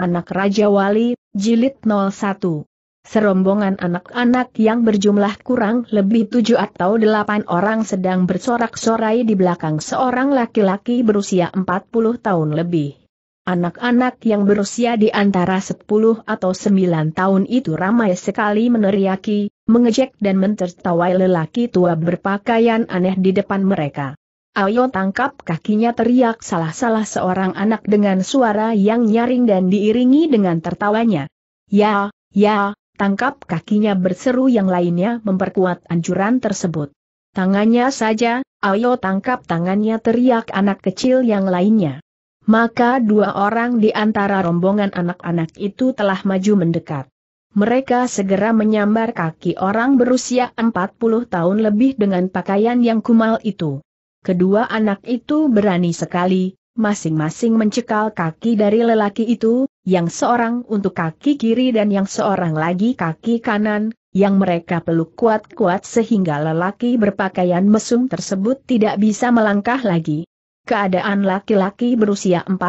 Anak Raja Wali, Jilid 01. Serombongan anak-anak yang berjumlah kurang lebih tujuh atau delapan orang sedang bersorak-sorai di belakang seorang laki-laki berusia empat puluh tahun lebih. Anak-anak yang berusia di antara sepuluh atau sembilan tahun itu ramai sekali meneriaki, mengejek dan mentertawai lelaki tua berpakaian aneh di depan mereka. Ayo tangkap kakinya teriak salah-salah seorang anak dengan suara yang nyaring dan diiringi dengan tertawanya. Ya, ya, tangkap kakinya berseru yang lainnya memperkuat anjuran tersebut. Tangannya saja, ayo tangkap tangannya teriak anak kecil yang lainnya. Maka dua orang di antara rombongan anak-anak itu telah maju mendekat. Mereka segera menyambar kaki orang berusia 40 tahun lebih dengan pakaian yang kumal itu kedua anak itu berani sekali, masing-masing mencekal kaki dari lelaki itu, yang seorang untuk kaki kiri dan yang seorang lagi kaki kanan, yang mereka peluk kuat-kuat sehingga lelaki berpakaian mesum tersebut tidak bisa melangkah lagi. Keadaan laki-laki berusia 40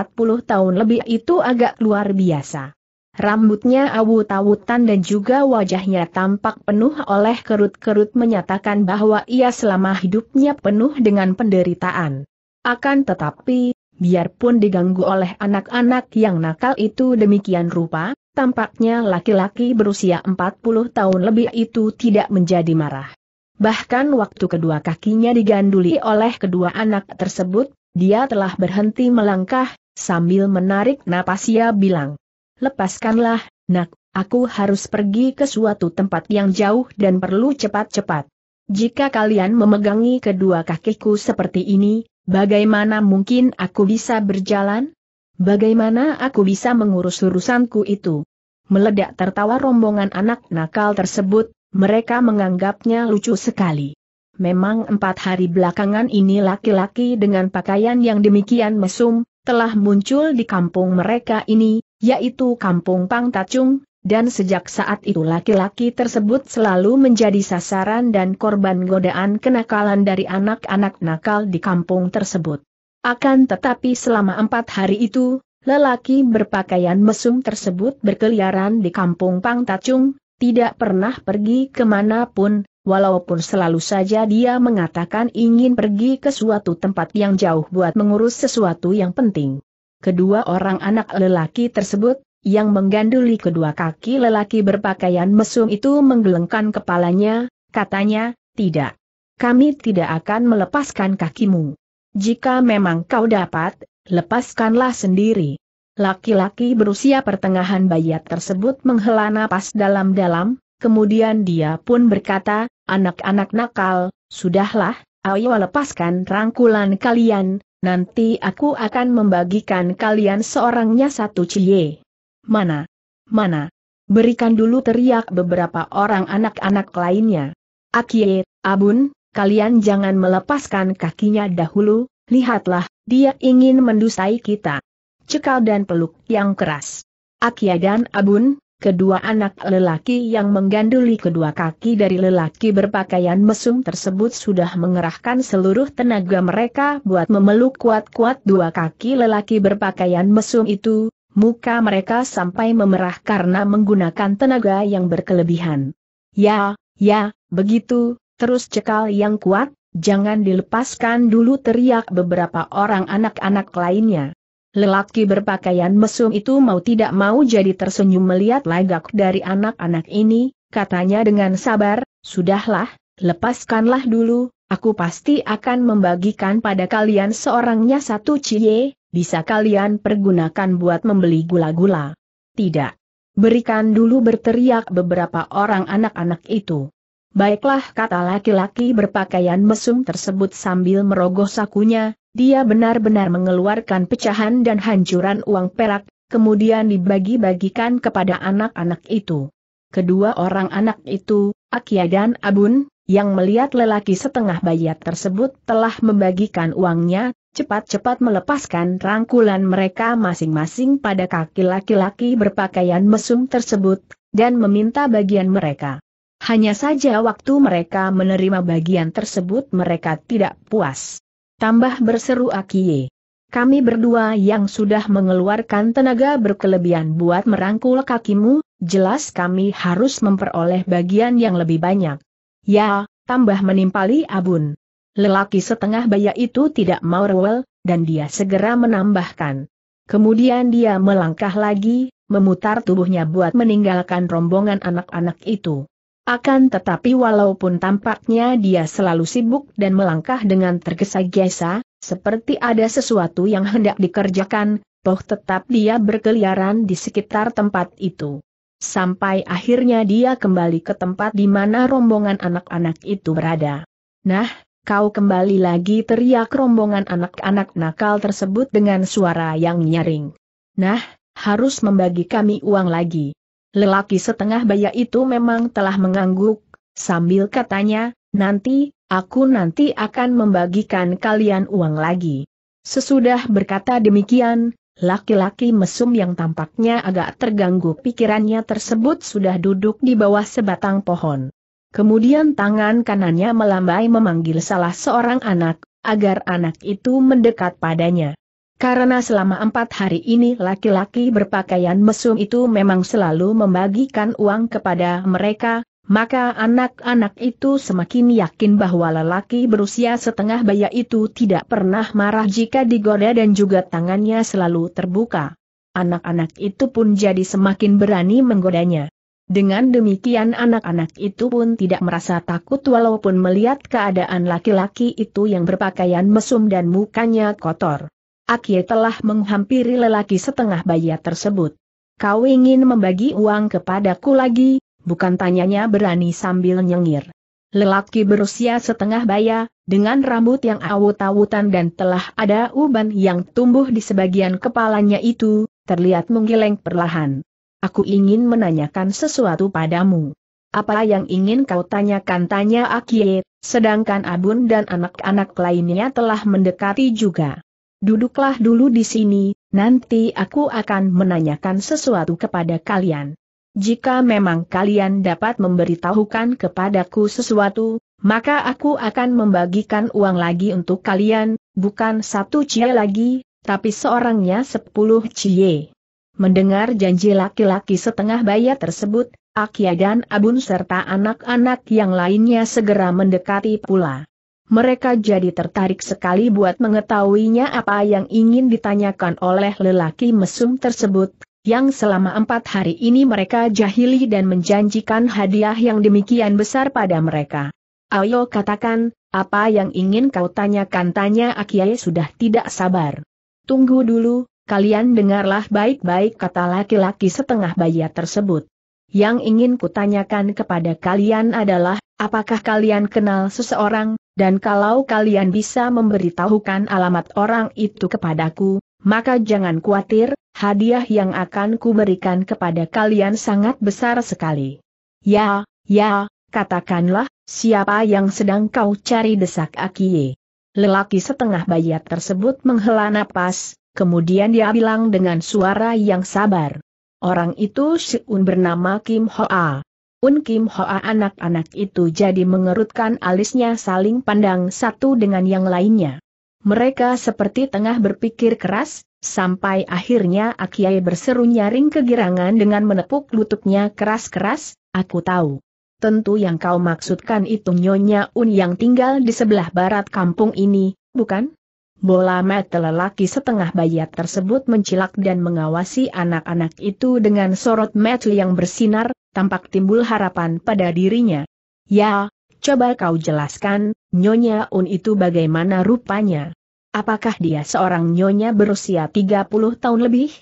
tahun lebih itu agak luar biasa. Rambutnya awut-awutan dan juga wajahnya tampak penuh oleh kerut-kerut menyatakan bahwa ia selama hidupnya penuh dengan penderitaan. Akan tetapi, biarpun diganggu oleh anak-anak yang nakal itu demikian rupa, tampaknya laki-laki berusia 40 tahun lebih itu tidak menjadi marah. Bahkan waktu kedua kakinya diganduli oleh kedua anak tersebut, dia telah berhenti melangkah, sambil menarik napas ia bilang, lepaskanlah, nak, aku harus pergi ke suatu tempat yang jauh dan perlu cepat-cepat. Jika kalian memegangi kedua kakiku seperti ini, bagaimana mungkin aku bisa berjalan? Bagaimana aku bisa mengurus urusanku itu? Meledak tertawa rombongan anak nakal tersebut, mereka menganggapnya lucu sekali. Memang empat hari belakangan ini laki-laki dengan pakaian yang demikian mesum, telah muncul di kampung mereka ini, yaitu Kampung Pangtacung, dan sejak saat itu laki-laki tersebut selalu menjadi sasaran dan korban godaan kenakalan dari anak-anak nakal di kampung tersebut. Akan tetapi selama empat hari itu, lelaki berpakaian mesum tersebut berkeliaran di kampung Pangtacung, tidak pernah pergi kemanapun, walaupun selalu saja dia mengatakan ingin pergi ke suatu tempat yang jauh buat mengurus sesuatu yang penting kedua orang anak lelaki tersebut, yang mengganduli kedua kaki lelaki berpakaian mesum itu menggelengkan kepalanya, katanya, tidak. Kami tidak akan melepaskan kakimu. Jika memang kau dapat, lepaskanlah sendiri. Laki-laki berusia pertengahan bayat tersebut menghela napas dalam-dalam, kemudian dia pun berkata, anak-anak nakal, sudahlah, ayo lepaskan rangkulan kalian, Nanti aku akan membagikan kalian seorangnya satu cie. Mana? Mana? Berikan dulu teriak beberapa orang anak-anak lainnya. Akie, Abun, kalian jangan melepaskan kakinya dahulu, lihatlah, dia ingin mendusai kita. Cekal dan peluk yang keras. Akia dan Abun, kedua anak lelaki yang mengganduli kedua kaki dari lelaki berpakaian mesum tersebut sudah mengerahkan seluruh tenaga mereka buat memeluk kuat-kuat dua kaki lelaki berpakaian mesum itu, muka mereka sampai memerah karena menggunakan tenaga yang berkelebihan. Ya, ya, begitu, terus cekal yang kuat, jangan dilepaskan dulu teriak beberapa orang anak-anak lainnya. Lelaki berpakaian mesum itu mau tidak mau jadi tersenyum melihat lagak dari anak-anak ini, katanya dengan sabar, sudahlah, lepaskanlah dulu, aku pasti akan membagikan pada kalian seorangnya satu cie, bisa kalian pergunakan buat membeli gula-gula. Tidak. Berikan dulu berteriak beberapa orang anak-anak itu. Baiklah kata laki-laki berpakaian mesum tersebut sambil merogoh sakunya, dia benar-benar mengeluarkan pecahan dan hancuran uang perak, kemudian dibagi-bagikan kepada anak-anak itu. Kedua orang anak itu, Akia dan Abun, yang melihat lelaki setengah bayat tersebut telah membagikan uangnya, cepat-cepat melepaskan rangkulan mereka masing-masing pada kaki laki-laki berpakaian mesum tersebut, dan meminta bagian mereka. Hanya saja waktu mereka menerima bagian tersebut mereka tidak puas. Tambah berseru Akiye. Kami berdua yang sudah mengeluarkan tenaga berkelebihan buat merangkul kakimu, jelas kami harus memperoleh bagian yang lebih banyak. Ya, tambah menimpali Abun. Lelaki setengah baya itu tidak mau rewel, dan dia segera menambahkan. Kemudian dia melangkah lagi, memutar tubuhnya buat meninggalkan rombongan anak-anak itu. Akan tetapi walaupun tampaknya dia selalu sibuk dan melangkah dengan tergesa-gesa, seperti ada sesuatu yang hendak dikerjakan, toh tetap dia berkeliaran di sekitar tempat itu. Sampai akhirnya dia kembali ke tempat di mana rombongan anak-anak itu berada. Nah, kau kembali lagi teriak rombongan anak-anak nakal tersebut dengan suara yang nyaring. Nah, harus membagi kami uang lagi. Lelaki setengah baya itu memang telah mengangguk, sambil katanya, nanti, aku nanti akan membagikan kalian uang lagi. Sesudah berkata demikian, laki-laki mesum yang tampaknya agak terganggu pikirannya tersebut sudah duduk di bawah sebatang pohon. Kemudian tangan kanannya melambai memanggil salah seorang anak, agar anak itu mendekat padanya. Karena selama empat hari ini laki-laki berpakaian mesum itu memang selalu membagikan uang kepada mereka, maka anak-anak itu semakin yakin bahwa lelaki berusia setengah baya itu tidak pernah marah jika digoda dan juga tangannya selalu terbuka. Anak-anak itu pun jadi semakin berani menggodanya. Dengan demikian anak-anak itu pun tidak merasa takut walaupun melihat keadaan laki-laki itu yang berpakaian mesum dan mukanya kotor. Akie telah menghampiri lelaki setengah bayat tersebut. Kau ingin membagi uang kepadaku lagi, bukan tanyanya berani sambil nyengir. Lelaki berusia setengah baya, dengan rambut yang awut-awutan dan telah ada uban yang tumbuh di sebagian kepalanya itu, terlihat menggeleng perlahan. Aku ingin menanyakan sesuatu padamu. Apa yang ingin kau tanyakan tanya Akie, sedangkan Abun dan anak-anak lainnya telah mendekati juga. Duduklah dulu di sini, nanti aku akan menanyakan sesuatu kepada kalian. Jika memang kalian dapat memberitahukan kepadaku sesuatu, maka aku akan membagikan uang lagi untuk kalian, bukan satu cie lagi, tapi seorangnya sepuluh cie. Mendengar janji laki-laki setengah bayar tersebut, Akia dan Abun serta anak-anak yang lainnya segera mendekati pula mereka jadi tertarik sekali buat mengetahuinya apa yang ingin ditanyakan oleh lelaki mesum tersebut, yang selama empat hari ini mereka jahili dan menjanjikan hadiah yang demikian besar pada mereka. Ayo katakan, apa yang ingin kau tanyakan tanya Akiai sudah tidak sabar. Tunggu dulu, kalian dengarlah baik-baik kata laki-laki setengah baya tersebut. Yang ingin kutanyakan kepada kalian adalah, apakah kalian kenal seseorang, dan kalau kalian bisa memberitahukan alamat orang itu kepadaku, maka jangan khawatir, hadiah yang akan kuberikan kepada kalian sangat besar sekali. Ya, ya, katakanlah, siapa yang sedang kau cari desak Akiye. Lelaki setengah bayat tersebut menghela napas, kemudian dia bilang dengan suara yang sabar. Orang itu si Un bernama Kim Hoa. Un Kim Hoa anak-anak itu jadi mengerutkan alisnya saling pandang satu dengan yang lainnya. Mereka seperti tengah berpikir keras, sampai akhirnya Akiai berseru nyaring kegirangan dengan menepuk lututnya keras-keras, aku tahu. Tentu yang kau maksudkan itu Nyonya Un yang tinggal di sebelah barat kampung ini, bukan? Bola mata lelaki setengah bayat tersebut mencilak dan mengawasi anak-anak itu dengan sorot mata yang bersinar, tampak timbul harapan pada dirinya. Ya, coba kau jelaskan, Nyonya Un itu bagaimana rupanya? Apakah dia seorang Nyonya berusia 30 tahun lebih?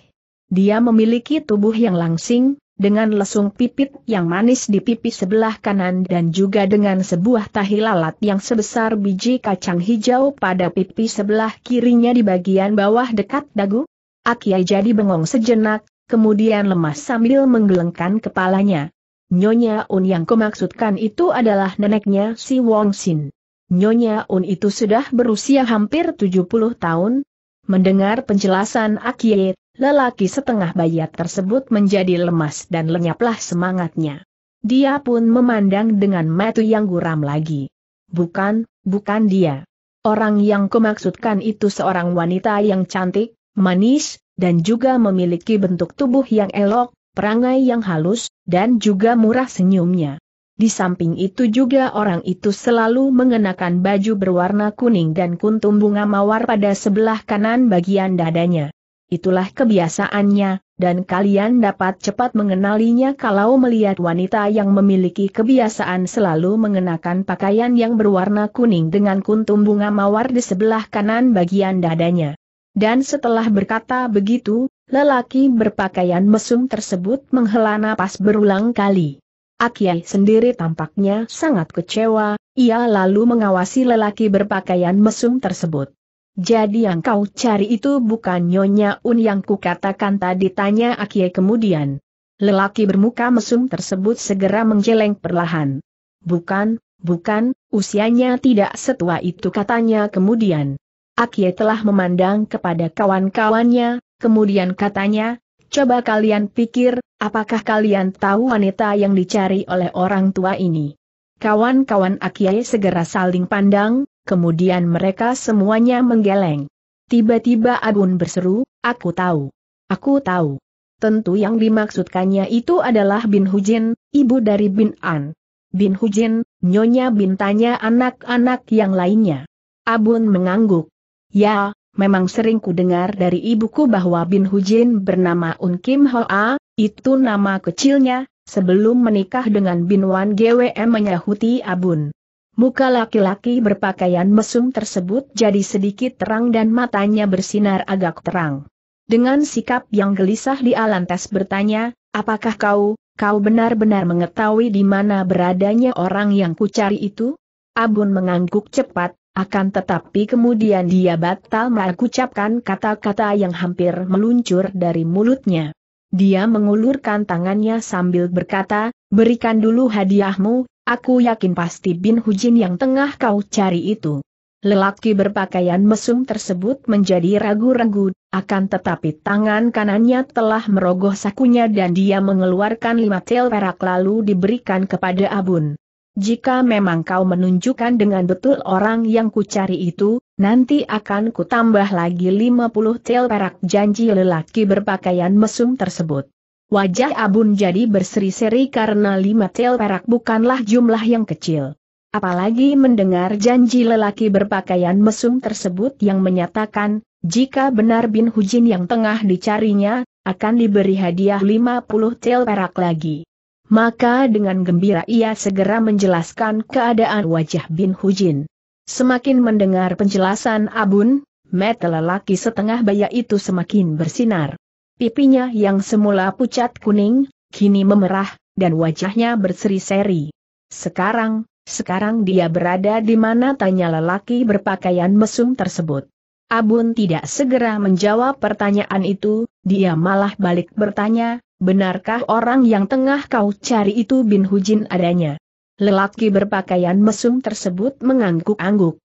Dia memiliki tubuh yang langsing, dengan lesung pipit yang manis di pipi sebelah kanan dan juga dengan sebuah tahi lalat yang sebesar biji kacang hijau pada pipi sebelah kirinya di bagian bawah dekat dagu. Akia jadi bengong sejenak, kemudian lemas sambil menggelengkan kepalanya. Nyonya Un yang kumaksudkan itu adalah neneknya si Wong Sin. Nyonya Un itu sudah berusia hampir 70 tahun. Mendengar penjelasan Akie, lelaki setengah bayat tersebut menjadi lemas dan lenyaplah semangatnya. Dia pun memandang dengan mata yang guram lagi. Bukan, bukan dia. Orang yang kumaksudkan itu seorang wanita yang cantik, manis, dan juga memiliki bentuk tubuh yang elok, perangai yang halus, dan juga murah senyumnya. Di samping itu juga orang itu selalu mengenakan baju berwarna kuning dan kuntum bunga mawar pada sebelah kanan bagian dadanya itulah kebiasaannya, dan kalian dapat cepat mengenalinya kalau melihat wanita yang memiliki kebiasaan selalu mengenakan pakaian yang berwarna kuning dengan kuntum bunga mawar di sebelah kanan bagian dadanya. Dan setelah berkata begitu, lelaki berpakaian mesum tersebut menghela napas berulang kali. Akiai sendiri tampaknya sangat kecewa, ia lalu mengawasi lelaki berpakaian mesum tersebut. Jadi yang kau cari itu bukan Nyonya Un yang kukatakan tadi tanya Akie kemudian. Lelaki bermuka mesum tersebut segera menjeleng perlahan. Bukan, bukan, usianya tidak setua itu katanya kemudian. Akie telah memandang kepada kawan-kawannya, kemudian katanya, coba kalian pikir, apakah kalian tahu wanita yang dicari oleh orang tua ini? Kawan-kawan Akie segera saling pandang, kemudian mereka semuanya menggeleng. Tiba-tiba Abun berseru, aku tahu. Aku tahu. Tentu yang dimaksudkannya itu adalah Bin Hujin, ibu dari Bin An. Bin Hujin, nyonya bintanya anak-anak yang lainnya. Abun mengangguk. Ya, memang sering ku dengar dari ibuku bahwa Bin Hujin bernama Un Kim Hoa, itu nama kecilnya, sebelum menikah dengan Bin Wan GWM menyahuti Abun. Muka laki-laki berpakaian mesum tersebut jadi sedikit terang dan matanya bersinar agak terang. Dengan sikap yang gelisah Di Alantas bertanya, apakah kau, kau benar-benar mengetahui di mana beradanya orang yang kucari itu? Abun mengangguk cepat, akan tetapi kemudian dia batal mengucapkan kata-kata yang hampir meluncur dari mulutnya. Dia mengulurkan tangannya sambil berkata, berikan dulu hadiahmu, Aku yakin pasti Bin Hujin yang tengah kau cari itu. Lelaki berpakaian mesum tersebut menjadi ragu-ragu, akan tetapi tangan kanannya telah merogoh sakunya dan dia mengeluarkan lima tel perak lalu diberikan kepada Abun. Jika memang kau menunjukkan dengan betul orang yang kucari itu, nanti akan kutambah lagi lima puluh tel perak janji lelaki berpakaian mesum tersebut. Wajah Abun jadi berseri-seri karena lima tel perak bukanlah jumlah yang kecil. Apalagi mendengar janji lelaki berpakaian mesum tersebut yang menyatakan, jika benar Bin Hujin yang tengah dicarinya, akan diberi hadiah 50 tel perak lagi. Maka dengan gembira ia segera menjelaskan keadaan wajah Bin Hujin. Semakin mendengar penjelasan Abun, mata lelaki setengah baya itu semakin bersinar. Pipinya yang semula pucat kuning, kini memerah, dan wajahnya berseri-seri. Sekarang, sekarang dia berada di mana tanya lelaki berpakaian mesum tersebut. Abun tidak segera menjawab pertanyaan itu, dia malah balik bertanya, benarkah orang yang tengah kau cari itu bin Hujin adanya? Lelaki berpakaian mesum tersebut mengangguk-angguk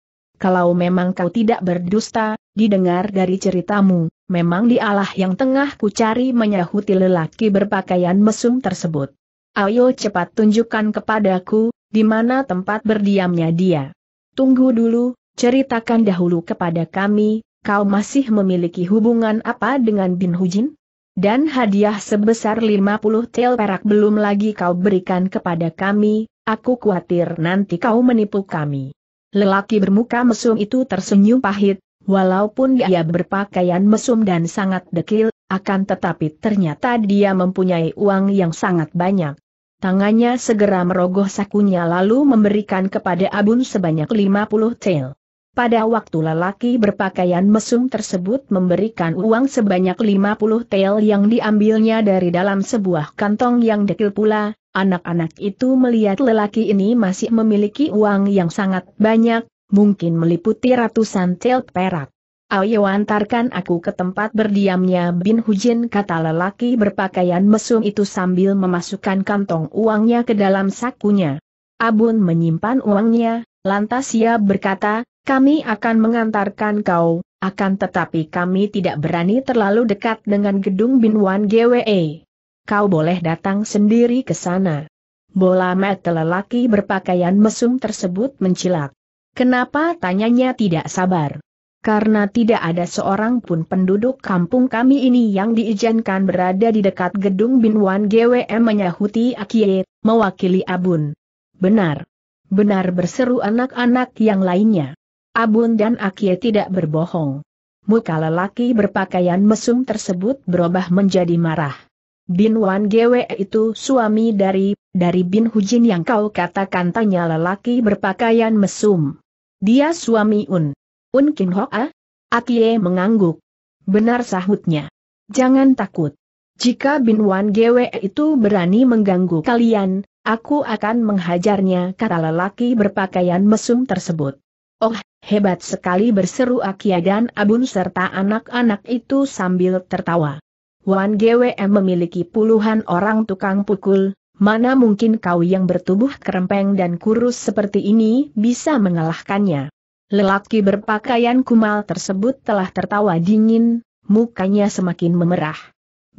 kalau memang kau tidak berdusta, didengar dari ceritamu, memang dialah yang tengah kucari menyahuti lelaki berpakaian mesum tersebut. Ayo cepat tunjukkan kepadaku, di mana tempat berdiamnya dia. Tunggu dulu, ceritakan dahulu kepada kami, kau masih memiliki hubungan apa dengan Bin Hujin? Dan hadiah sebesar 50 tel perak belum lagi kau berikan kepada kami, aku khawatir nanti kau menipu kami. Lelaki bermuka mesum itu tersenyum pahit, walaupun dia berpakaian mesum dan sangat dekil, akan tetapi ternyata dia mempunyai uang yang sangat banyak. Tangannya segera merogoh sakunya lalu memberikan kepada Abun sebanyak 50 tel. Pada waktu lelaki berpakaian mesum tersebut memberikan uang sebanyak 50 tel yang diambilnya dari dalam sebuah kantong yang dekil pula, Anak-anak itu melihat lelaki ini masih memiliki uang yang sangat banyak, mungkin meliputi ratusan tel perak. Ayo antarkan aku ke tempat berdiamnya Bin Hujin kata lelaki berpakaian mesum itu sambil memasukkan kantong uangnya ke dalam sakunya. Abun menyimpan uangnya, lantas ia berkata, kami akan mengantarkan kau, akan tetapi kami tidak berani terlalu dekat dengan gedung Bin Wan GWE kau boleh datang sendiri ke sana. Bola mata lelaki berpakaian mesum tersebut mencilak. Kenapa tanyanya tidak sabar? Karena tidak ada seorang pun penduduk kampung kami ini yang diizinkan berada di dekat gedung Binwan GWM menyahuti Akie, mewakili Abun. Benar. Benar berseru anak-anak yang lainnya. Abun dan Akie tidak berbohong. Muka lelaki berpakaian mesum tersebut berubah menjadi marah. Bin Wan Gwe itu suami dari, dari Bin Hujin yang kau katakan tanya lelaki berpakaian mesum. Dia suami Un. Un Kin ah Akie mengangguk. Benar sahutnya. Jangan takut. Jika Bin Wan Gwe itu berani mengganggu kalian, aku akan menghajarnya kata lelaki berpakaian mesum tersebut. Oh, hebat sekali berseru Akia dan Abun serta anak-anak itu sambil tertawa. Wan GWM memiliki puluhan orang tukang pukul, mana mungkin kau yang bertubuh kerempeng dan kurus seperti ini bisa mengalahkannya. Lelaki berpakaian kumal tersebut telah tertawa dingin, mukanya semakin memerah.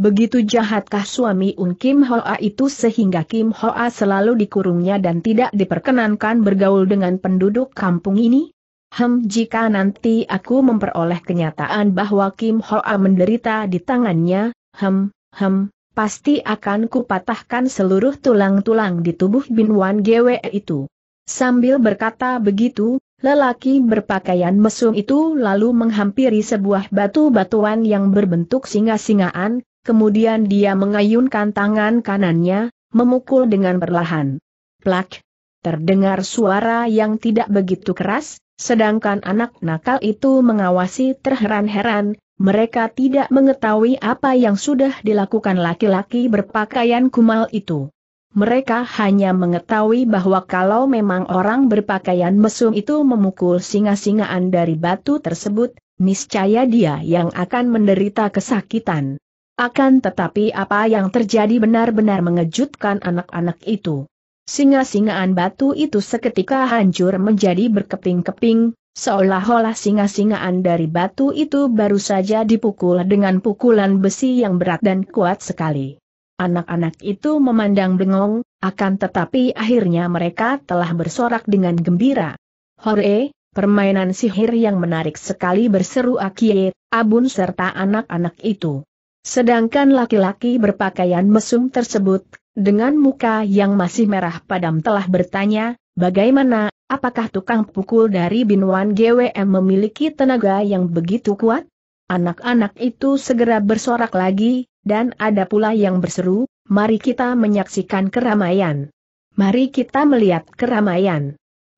Begitu jahatkah suami Un Kim Hoa itu sehingga Kim Hoa selalu dikurungnya dan tidak diperkenankan bergaul dengan penduduk kampung ini? Hem jika nanti aku memperoleh kenyataan bahwa Kim Hoa menderita di tangannya, hem, hem, pasti akan kupatahkan seluruh tulang-tulang di tubuh Bin Wan GW itu. Sambil berkata begitu, lelaki berpakaian mesum itu lalu menghampiri sebuah batu-batuan yang berbentuk singa-singaan, kemudian dia mengayunkan tangan kanannya, memukul dengan perlahan. Plak! Terdengar suara yang tidak begitu keras, Sedangkan anak nakal itu mengawasi terheran-heran, mereka tidak mengetahui apa yang sudah dilakukan laki-laki berpakaian kumal itu. Mereka hanya mengetahui bahwa kalau memang orang berpakaian mesum itu memukul singa-singaan dari batu tersebut, niscaya dia yang akan menderita kesakitan. Akan tetapi apa yang terjadi benar-benar mengejutkan anak-anak itu. Singa-singaan batu itu seketika hancur menjadi berkeping-keping, seolah-olah singa-singaan dari batu itu baru saja dipukul dengan pukulan besi yang berat dan kuat sekali. Anak-anak itu memandang bengong, akan tetapi akhirnya mereka telah bersorak dengan gembira. Hore, permainan sihir yang menarik sekali berseru Akie, Abun serta anak-anak itu. Sedangkan laki-laki berpakaian mesum tersebut, dengan muka yang masih merah padam telah bertanya, bagaimana, apakah tukang pukul dari Binwan GWM memiliki tenaga yang begitu kuat? Anak-anak itu segera bersorak lagi, dan ada pula yang berseru, mari kita menyaksikan keramaian. Mari kita melihat keramaian.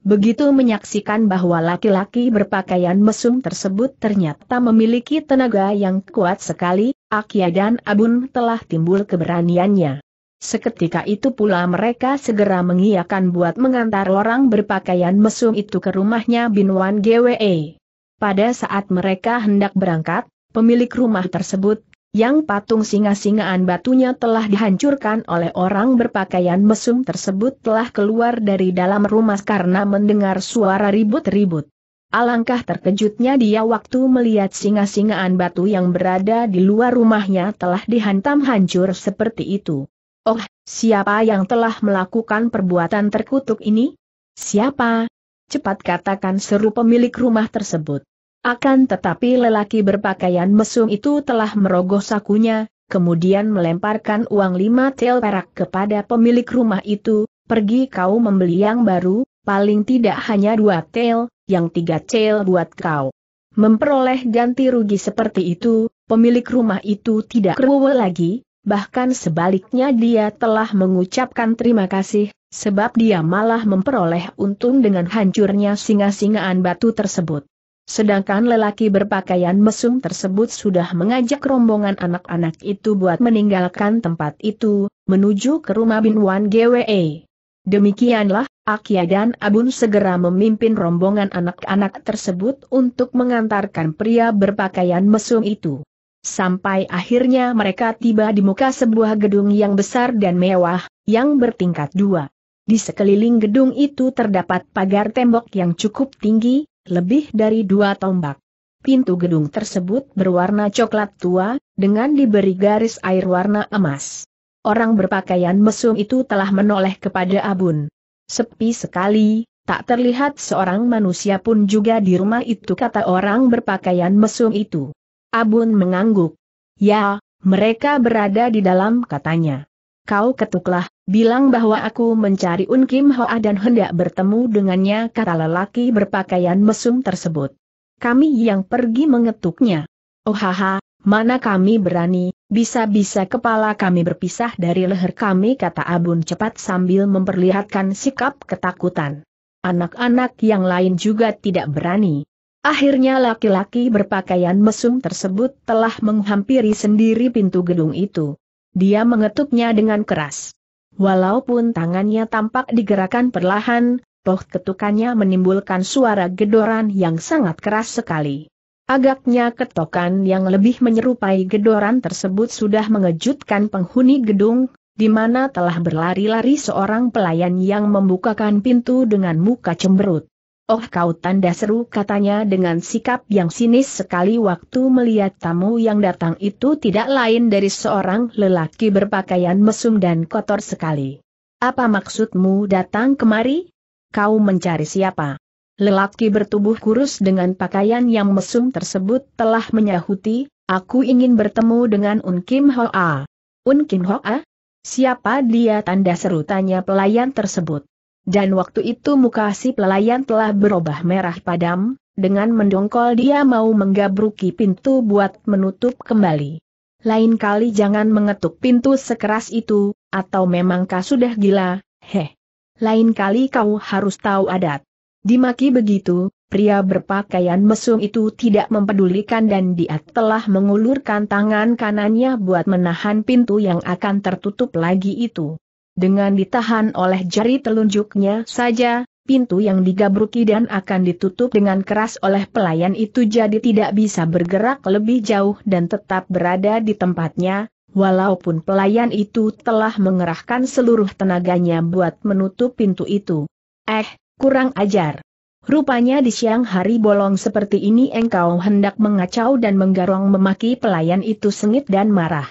Begitu menyaksikan bahwa laki-laki berpakaian mesum tersebut ternyata memiliki tenaga yang kuat sekali, Akia dan Abun telah timbul keberaniannya. Seketika itu pula mereka segera mengiakan buat mengantar orang berpakaian mesum itu ke rumahnya Binwan GWE. Pada saat mereka hendak berangkat, pemilik rumah tersebut yang patung singa-singaan batunya telah dihancurkan oleh orang berpakaian mesum tersebut telah keluar dari dalam rumah karena mendengar suara ribut-ribut. Alangkah terkejutnya dia waktu melihat singa-singaan batu yang berada di luar rumahnya telah dihantam hancur seperti itu. Oh, siapa yang telah melakukan perbuatan terkutuk ini? Siapa? Cepat katakan seru pemilik rumah tersebut. Akan tetapi lelaki berpakaian mesum itu telah merogoh sakunya, kemudian melemparkan uang lima tel perak kepada pemilik rumah itu, pergi kau membeli yang baru, paling tidak hanya dua tel, yang tiga tel buat kau. Memperoleh ganti rugi seperti itu, pemilik rumah itu tidak rewel lagi, bahkan sebaliknya dia telah mengucapkan terima kasih, sebab dia malah memperoleh untung dengan hancurnya singa-singaan batu tersebut. Sedangkan lelaki berpakaian mesum tersebut sudah mengajak rombongan anak-anak itu buat meninggalkan tempat itu, menuju ke rumah Bin Wan GWE. Demikianlah, Akia dan Abun segera memimpin rombongan anak-anak tersebut untuk mengantarkan pria berpakaian mesum itu. Sampai akhirnya mereka tiba di muka sebuah gedung yang besar dan mewah, yang bertingkat dua. Di sekeliling gedung itu terdapat pagar tembok yang cukup tinggi, lebih dari dua tombak. Pintu gedung tersebut berwarna coklat tua, dengan diberi garis air warna emas. Orang berpakaian mesum itu telah menoleh kepada Abun. Sepi sekali, tak terlihat seorang manusia pun juga di rumah itu kata orang berpakaian mesum itu. Abun mengangguk. Ya, mereka berada di dalam katanya kau ketuklah, bilang bahwa aku mencari Un Kim Hoa dan hendak bertemu dengannya kata lelaki berpakaian mesum tersebut. Kami yang pergi mengetuknya. Oh haha, mana kami berani, bisa-bisa kepala kami berpisah dari leher kami kata Abun cepat sambil memperlihatkan sikap ketakutan. Anak-anak yang lain juga tidak berani. Akhirnya laki-laki berpakaian mesum tersebut telah menghampiri sendiri pintu gedung itu. Dia mengetuknya dengan keras. Walaupun tangannya tampak digerakkan perlahan, toh ketukannya menimbulkan suara gedoran yang sangat keras sekali. Agaknya ketokan yang lebih menyerupai gedoran tersebut sudah mengejutkan penghuni gedung, di mana telah berlari-lari seorang pelayan yang membukakan pintu dengan muka cemberut. Oh kau tanda seru katanya dengan sikap yang sinis sekali waktu melihat tamu yang datang itu tidak lain dari seorang lelaki berpakaian mesum dan kotor sekali. Apa maksudmu datang kemari? Kau mencari siapa? Lelaki bertubuh kurus dengan pakaian yang mesum tersebut telah menyahuti, aku ingin bertemu dengan Un Kim Hoa. Un Kim Hoa? Siapa dia tanda seru tanya pelayan tersebut. Dan waktu itu muka si pelayan telah berubah merah padam, dengan mendongkol dia mau menggabruki pintu buat menutup kembali. Lain kali jangan mengetuk pintu sekeras itu, atau memang kau sudah gila, heh. Lain kali kau harus tahu adat. Dimaki begitu, pria berpakaian mesum itu tidak mempedulikan dan dia telah mengulurkan tangan kanannya buat menahan pintu yang akan tertutup lagi itu. Dengan ditahan oleh jari telunjuknya saja, pintu yang digabruki dan akan ditutup dengan keras oleh pelayan itu jadi tidak bisa bergerak lebih jauh dan tetap berada di tempatnya, walaupun pelayan itu telah mengerahkan seluruh tenaganya buat menutup pintu itu. Eh, kurang ajar. Rupanya di siang hari bolong seperti ini engkau hendak mengacau dan menggarong memaki pelayan itu sengit dan marah.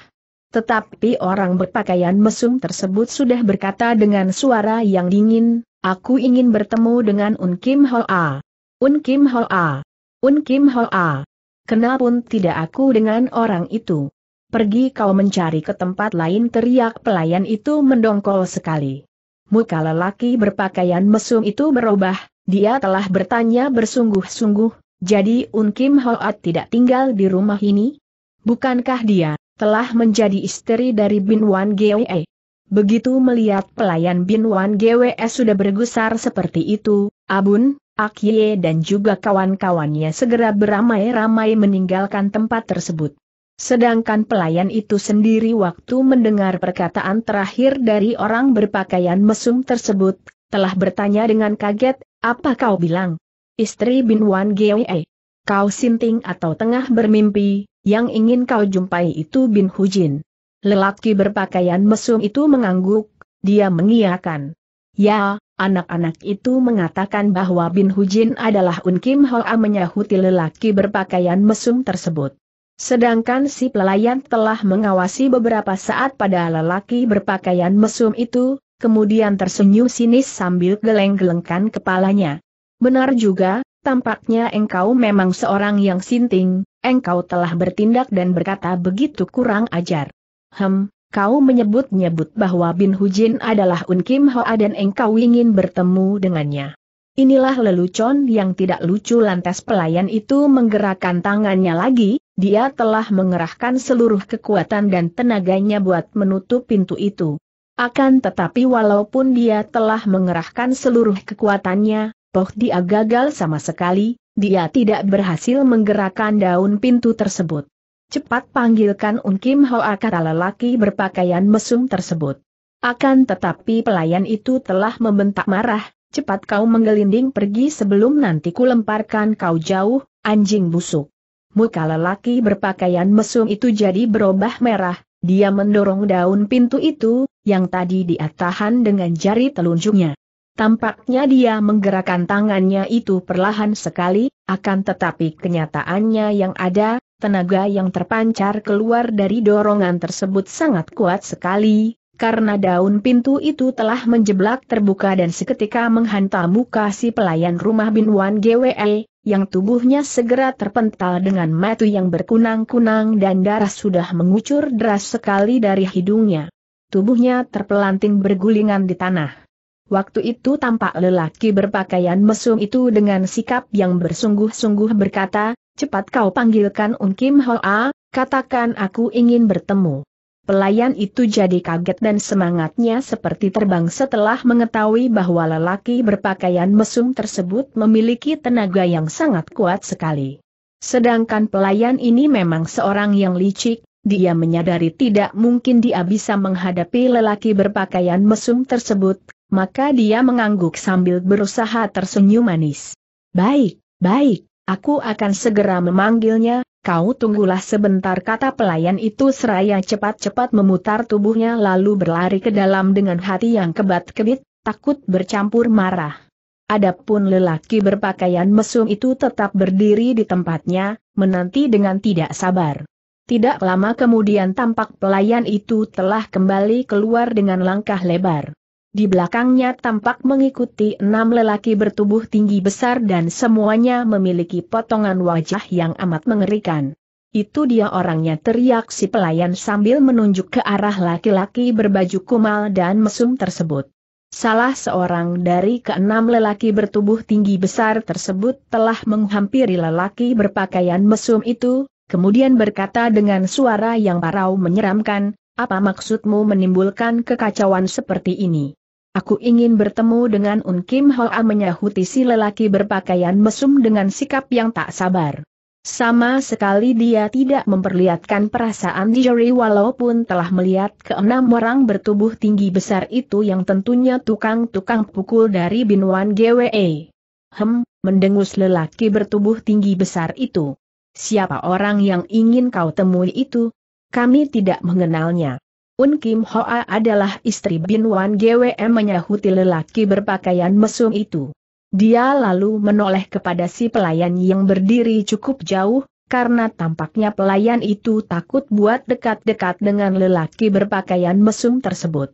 Tetapi orang berpakaian mesum tersebut sudah berkata dengan suara yang dingin, aku ingin bertemu dengan Un Kim Hoa. Un Kim Hoa. Un Kim Hoa. Kenal pun tidak aku dengan orang itu. Pergi kau mencari ke tempat lain teriak pelayan itu mendongkol sekali. Muka lelaki berpakaian mesum itu berubah, dia telah bertanya bersungguh-sungguh, jadi Un Kim Hoa tidak tinggal di rumah ini? Bukankah dia telah menjadi istri dari Bin Wan Gwe. Begitu melihat pelayan Bin Wan Gwe sudah bergusar seperti itu, Abun, Akye dan juga kawan-kawannya segera beramai-ramai meninggalkan tempat tersebut. Sedangkan pelayan itu sendiri waktu mendengar perkataan terakhir dari orang berpakaian mesum tersebut, telah bertanya dengan kaget, apa kau bilang? Istri Bin Wan Gwe. Kau sinting atau tengah bermimpi, yang ingin kau jumpai itu Bin Hujin. Lelaki berpakaian mesum itu mengangguk, dia mengiakan. Ya, anak-anak itu mengatakan bahwa Bin Hujin adalah Un Kim Hoa menyahuti lelaki berpakaian mesum tersebut. Sedangkan si pelayan telah mengawasi beberapa saat pada lelaki berpakaian mesum itu, kemudian tersenyum sinis sambil geleng-gelengkan kepalanya. Benar juga, tampaknya engkau memang seorang yang sinting, engkau telah bertindak dan berkata begitu kurang ajar. Hem, kau menyebut-nyebut bahwa Bin Hujin adalah Un Kim Hoa dan engkau ingin bertemu dengannya. Inilah lelucon yang tidak lucu lantas pelayan itu menggerakkan tangannya lagi, dia telah mengerahkan seluruh kekuatan dan tenaganya buat menutup pintu itu. Akan tetapi walaupun dia telah mengerahkan seluruh kekuatannya, Poh dia gagal sama sekali, dia tidak berhasil menggerakkan daun pintu tersebut. Cepat panggilkan Un Kim Hoa kata lelaki berpakaian mesum tersebut. Akan tetapi pelayan itu telah membentak marah, cepat kau menggelinding pergi sebelum nanti kulemparkan kau jauh, anjing busuk. Muka lelaki berpakaian mesum itu jadi berubah merah, dia mendorong daun pintu itu, yang tadi dia tahan dengan jari telunjuknya. Tampaknya dia menggerakkan tangannya itu perlahan sekali, akan tetapi kenyataannya yang ada, tenaga yang terpancar keluar dari dorongan tersebut sangat kuat sekali, karena daun pintu itu telah menjeblak terbuka dan seketika menghantam muka si pelayan rumah bin Wan GWE, yang tubuhnya segera terpental dengan matu yang berkunang-kunang dan darah sudah mengucur deras sekali dari hidungnya. Tubuhnya terpelanting bergulingan di tanah. Waktu itu tampak lelaki berpakaian mesum itu dengan sikap yang bersungguh-sungguh berkata, cepat kau panggilkan Un Kim Hoa, katakan aku ingin bertemu. Pelayan itu jadi kaget dan semangatnya seperti terbang setelah mengetahui bahwa lelaki berpakaian mesum tersebut memiliki tenaga yang sangat kuat sekali. Sedangkan pelayan ini memang seorang yang licik, dia menyadari tidak mungkin dia bisa menghadapi lelaki berpakaian mesum tersebut maka dia mengangguk sambil berusaha tersenyum manis. Baik, baik, aku akan segera memanggilnya, kau tunggulah sebentar kata pelayan itu seraya cepat-cepat memutar tubuhnya lalu berlari ke dalam dengan hati yang kebat-kebit, takut bercampur marah. Adapun lelaki berpakaian mesum itu tetap berdiri di tempatnya, menanti dengan tidak sabar. Tidak lama kemudian tampak pelayan itu telah kembali keluar dengan langkah lebar. Di belakangnya tampak mengikuti enam lelaki bertubuh tinggi besar dan semuanya memiliki potongan wajah yang amat mengerikan. Itu dia orangnya teriak si pelayan sambil menunjuk ke arah laki-laki berbaju kumal dan mesum tersebut. Salah seorang dari keenam lelaki bertubuh tinggi besar tersebut telah menghampiri lelaki berpakaian mesum itu, kemudian berkata dengan suara yang parau menyeramkan, apa maksudmu menimbulkan kekacauan seperti ini? Aku ingin bertemu dengan Un Kim Hoa menyahuti si lelaki berpakaian mesum dengan sikap yang tak sabar. Sama sekali dia tidak memperlihatkan perasaan di jari walaupun telah melihat keenam orang bertubuh tinggi besar itu yang tentunya tukang-tukang pukul dari binuan GWE. Hem, mendengus lelaki bertubuh tinggi besar itu. Siapa orang yang ingin kau temui itu? Kami tidak mengenalnya. Un Kim Hoa adalah istri Bin Wan GWM menyahuti lelaki berpakaian mesum itu. Dia lalu menoleh kepada si pelayan yang berdiri cukup jauh, karena tampaknya pelayan itu takut buat dekat-dekat dengan lelaki berpakaian mesum tersebut.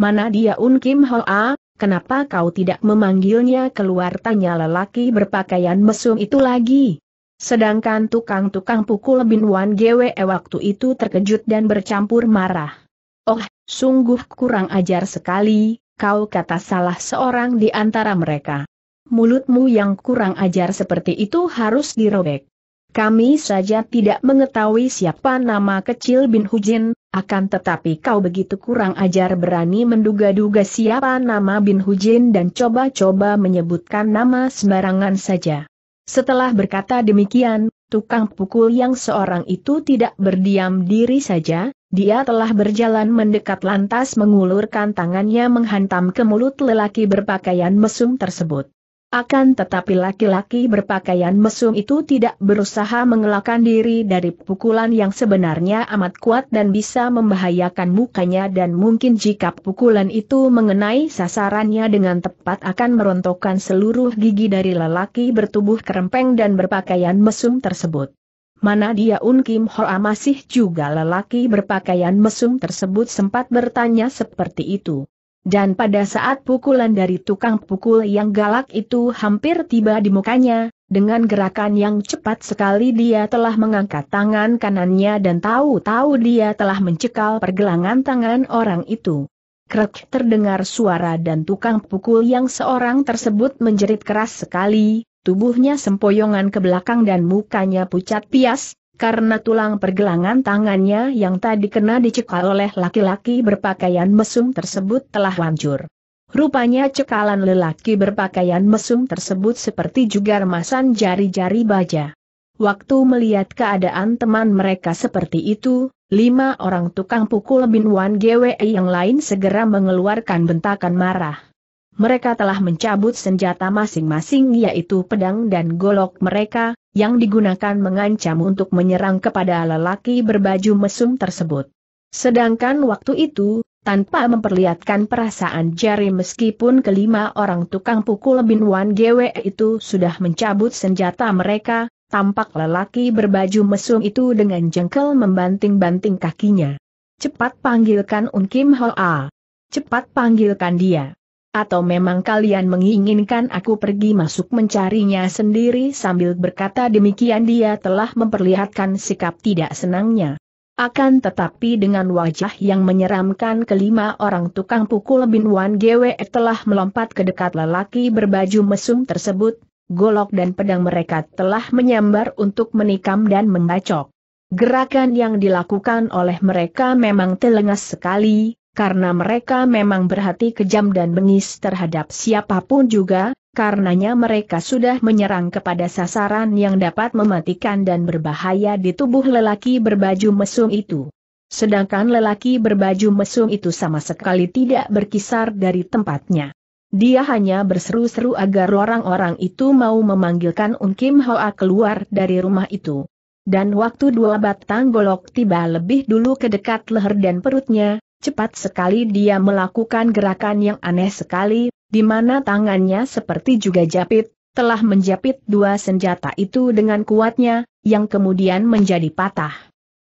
Mana dia Un Kim Hoa, kenapa kau tidak memanggilnya keluar tanya lelaki berpakaian mesum itu lagi? Sedangkan tukang-tukang pukul Bin Wan GWE waktu itu terkejut dan bercampur marah. Oh, sungguh kurang ajar sekali, kau kata salah seorang di antara mereka. Mulutmu yang kurang ajar seperti itu harus dirobek. Kami saja tidak mengetahui siapa nama kecil bin Hujin, akan tetapi kau begitu kurang ajar berani menduga-duga siapa nama bin Hujin dan coba-coba menyebutkan nama sembarangan saja. Setelah berkata demikian, tukang pukul yang seorang itu tidak berdiam diri saja, dia telah berjalan mendekat lantas mengulurkan tangannya menghantam ke mulut lelaki berpakaian mesum tersebut. Akan tetapi laki-laki berpakaian mesum itu tidak berusaha mengelakkan diri dari pukulan yang sebenarnya amat kuat dan bisa membahayakan mukanya dan mungkin jika pukulan itu mengenai sasarannya dengan tepat akan merontokkan seluruh gigi dari lelaki bertubuh kerempeng dan berpakaian mesum tersebut. Mana dia Un Kim Hoa ah masih juga lelaki berpakaian mesum tersebut sempat bertanya seperti itu. Dan pada saat pukulan dari tukang pukul yang galak itu hampir tiba di mukanya, dengan gerakan yang cepat sekali dia telah mengangkat tangan kanannya dan tahu-tahu dia telah mencekal pergelangan tangan orang itu. Krek terdengar suara dan tukang pukul yang seorang tersebut menjerit keras sekali, tubuhnya sempoyongan ke belakang dan mukanya pucat pias, karena tulang pergelangan tangannya yang tadi kena dicekal oleh laki-laki berpakaian mesum tersebut telah hancur. Rupanya cekalan lelaki berpakaian mesum tersebut seperti juga remasan jari-jari baja. Waktu melihat keadaan teman mereka seperti itu, lima orang tukang pukul Bin Wan GWE yang lain segera mengeluarkan bentakan marah mereka telah mencabut senjata masing-masing yaitu pedang dan golok mereka, yang digunakan mengancam untuk menyerang kepada lelaki berbaju mesum tersebut. Sedangkan waktu itu, tanpa memperlihatkan perasaan jari meskipun kelima orang tukang pukul Wan GW itu sudah mencabut senjata mereka, tampak lelaki berbaju mesum itu dengan jengkel membanting-banting kakinya. Cepat panggilkan un Unkim Hoa. Cepat panggilkan dia. Atau memang kalian menginginkan aku pergi masuk mencarinya sendiri sambil berkata demikian dia telah memperlihatkan sikap tidak senangnya. Akan tetapi dengan wajah yang menyeramkan kelima orang tukang pukul Bin Wan Gwe telah melompat ke dekat lelaki berbaju mesum tersebut, golok dan pedang mereka telah menyambar untuk menikam dan membacok. Gerakan yang dilakukan oleh mereka memang telengas sekali, karena mereka memang berhati kejam dan bengis terhadap siapapun juga, karenanya mereka sudah menyerang kepada sasaran yang dapat mematikan dan berbahaya di tubuh lelaki berbaju mesum itu. Sedangkan lelaki berbaju mesum itu sama sekali tidak berkisar dari tempatnya. Dia hanya berseru-seru agar orang-orang itu mau memanggilkan Un Kim Hoa keluar dari rumah itu. Dan waktu dua batang golok tiba lebih dulu ke dekat leher dan perutnya, Cepat sekali dia melakukan gerakan yang aneh sekali, di mana tangannya seperti juga japit, telah menjapit dua senjata itu dengan kuatnya, yang kemudian menjadi patah.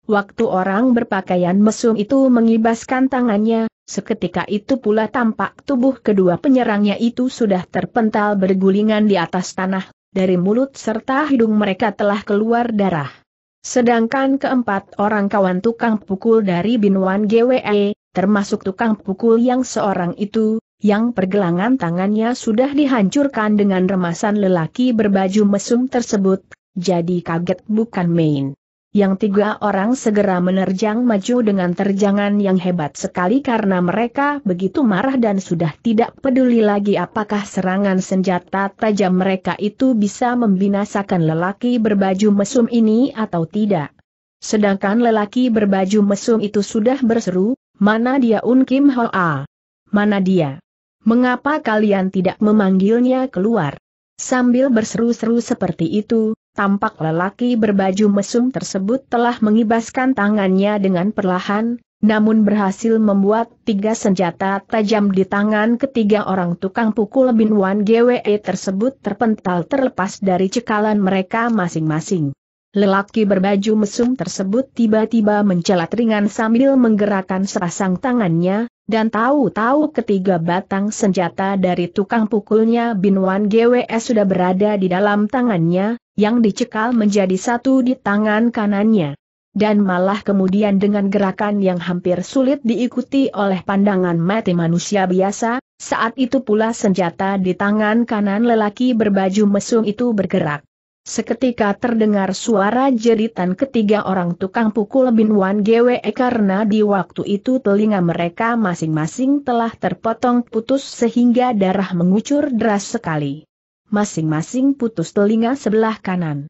Waktu orang berpakaian mesum itu mengibaskan tangannya, seketika itu pula tampak tubuh kedua penyerangnya itu sudah terpental bergulingan di atas tanah, dari mulut serta hidung mereka telah keluar darah. Sedangkan keempat orang kawan tukang pukul dari Binuan GWE, termasuk tukang pukul yang seorang itu, yang pergelangan tangannya sudah dihancurkan dengan remasan lelaki berbaju mesum tersebut, jadi kaget bukan main. Yang tiga orang segera menerjang maju dengan terjangan yang hebat sekali karena mereka begitu marah dan sudah tidak peduli lagi apakah serangan senjata tajam mereka itu bisa membinasakan lelaki berbaju mesum ini atau tidak. Sedangkan lelaki berbaju mesum itu sudah berseru, Mana dia Un Kim Hoa? Mana dia? Mengapa kalian tidak memanggilnya keluar? Sambil berseru-seru seperti itu, tampak lelaki berbaju mesum tersebut telah mengibaskan tangannya dengan perlahan, namun berhasil membuat tiga senjata tajam di tangan ketiga orang tukang pukul Binwan GWE tersebut terpental terlepas dari cekalan mereka masing-masing. Lelaki berbaju mesum tersebut tiba-tiba mencelat ringan sambil menggerakkan sepasang tangannya, dan tahu-tahu ketiga batang senjata dari tukang pukulnya Binwan GWS sudah berada di dalam tangannya, yang dicekal menjadi satu di tangan kanannya. Dan malah kemudian dengan gerakan yang hampir sulit diikuti oleh pandangan mati manusia biasa, saat itu pula senjata di tangan kanan lelaki berbaju mesum itu bergerak. Seketika terdengar suara jeritan ketiga orang tukang pukul Bin Wan Gwe karena di waktu itu telinga mereka masing-masing telah terpotong putus sehingga darah mengucur deras sekali. Masing-masing putus telinga sebelah kanan.